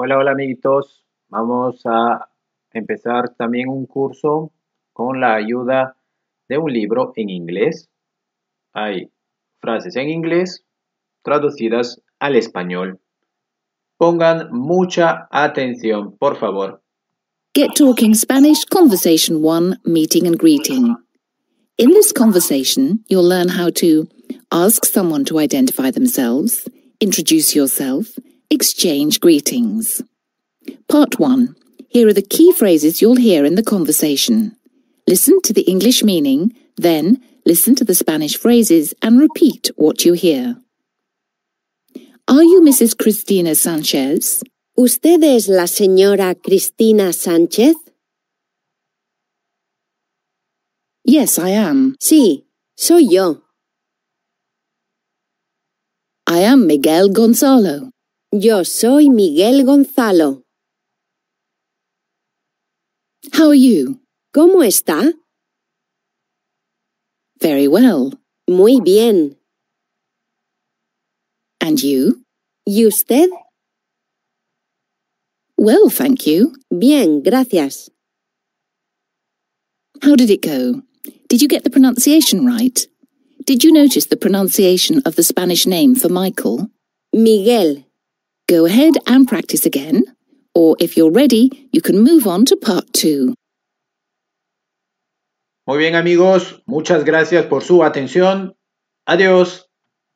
Hola, hola amiguitos. Vamos a empezar también un curso con la ayuda de un libro en inglés. Hay frases en inglés traducidas al español. Pongan mucha atención, por favor. Get Talking Spanish Conversation 1 Meeting and Greeting. In this conversation, you'll learn how to ask someone to identify themselves, introduce yourself, Exchange greetings. Part 1. Here are the key phrases you'll hear in the conversation. Listen to the English meaning, then listen to the Spanish phrases and repeat what you hear. Are you Mrs. Cristina Sanchez? ¿Usted es la señora Cristina Sánchez? Yes, I am. Sí, soy yo. I am Miguel Gonzalo. Yo soy Miguel Gonzalo. How are you? ¿Cómo está? Very well. Muy bien. And you? ¿Y usted? Well, thank you. Bien, gracias. How did it go? Did you get the pronunciation right? Did you notice the pronunciation of the Spanish name for Michael? Miguel. Go ahead and practice again, or if you're ready, you can move on to part two. Muy bien amigos, muchas gracias por su atención. Adiós.